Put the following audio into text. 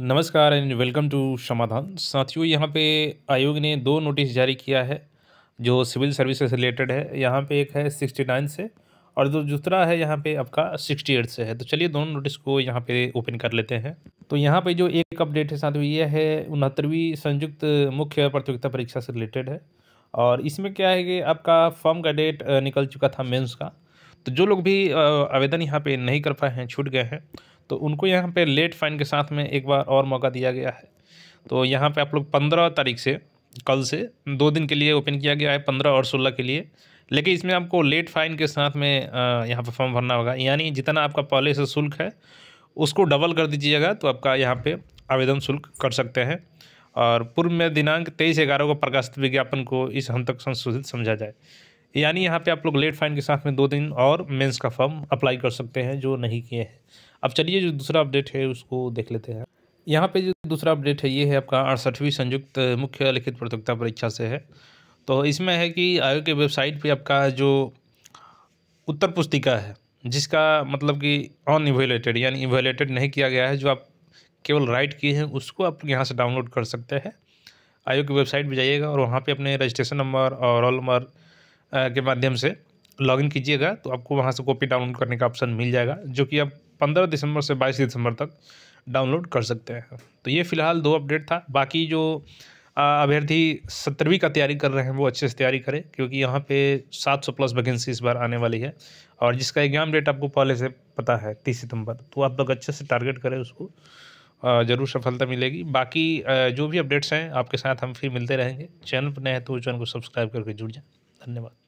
नमस्कार and welcome to समाधान साथियों यहाँ पे आयोग ने दो नोटिस जारी किया है जो सिविल सर्विस से रिलेटेड है यहाँ पे एक है सिक्सटी नाइन से और जो दूसरा है यहाँ पे आपका सिक्सटी एट से है तो चलिए दोनों नोटिस को यहाँ पे ओपन कर लेते हैं तो यहाँ पे जो एक अपडेट है साथियों ये है उनहत्तरवीं संयुक्त मुख्य प्रतियोगिता परीक्षा से रिलेटेड है और इसमें क्या है कि आपका फॉर्म का डेट निकल चुका था मेन्स का तो जो लोग भी आवेदन यहाँ पर नहीं कर पाए हैं छूट गए हैं तो उनको यहाँ पे लेट फाइन के साथ में एक बार और मौका दिया गया है तो यहाँ पे आप लोग पंद्रह तारीख से कल से दो दिन के लिए ओपन किया गया है पंद्रह और सोलह के लिए लेकिन इसमें आपको लेट फाइन के साथ में यहाँ पर फॉर्म भरना होगा यानी जितना आपका पहले से शुल्क है उसको डबल कर दीजिएगा तो आपका यहाँ पर आवेदन शुल्क कर सकते हैं और पूर्व में दिनांक तेईस ग्यारह को प्रकाशित विज्ञापन को इस हम तक संशोधित समझा जाए यानी यहाँ पे आप लोग लेट फाइन के साथ में दो दिन और मेंस का फॉर्म अप्लाई कर सकते हैं जो नहीं किए हैं अब चलिए जो दूसरा अपडेट है उसको देख लेते हैं यहाँ पे जो दूसरा अपडेट है ये है आपका अड़सठवीं संयुक्त मुख्य लिखित प्रतियोगिता परीक्षा से है तो इसमें है कि आयोग के वेबसाइट पर आपका जो उत्तर पुस्तिका है जिसका मतलब कि अन इवेलेटेड यानी इवेलेटेड नहीं किया गया है जो आप केवल राइट किए हैं उसको आप यहाँ से डाउनलोड कर सकते हैं आयोग की वेबसाइट पर जाइएगा और वहाँ पर अपने रजिस्ट्रेशन नंबर और रोल नंबर के माध्यम से लॉगिन कीजिएगा तो आपको वहाँ से कॉपी डाउनलोड करने का ऑप्शन मिल जाएगा जो कि आप पंद्रह दिसंबर से बाईस दिसंबर तक डाउनलोड कर सकते हैं तो ये फिलहाल दो अपडेट था बाकी जो अभ्यर्थी सत्रहवीं का तैयारी कर रहे हैं वो अच्छे से तैयारी करें क्योंकि यहाँ पे 700 प्लस वैकेंसी इस बार आने वाली है और जिसका एग्ज़ाम डेट आपको पहले से पता है तीस सितंबर तो आप लोग अच्छे से टारगेट करें उसको ज़रूर सफलता मिलेगी बाकी जो भी अपडेट्स हैं आपके साथ हम फिर मिलते रहेंगे चैनल पर नए हैं तो चैनल को सब्सक्राइब करके जुड़ जाएँ धन्यवाद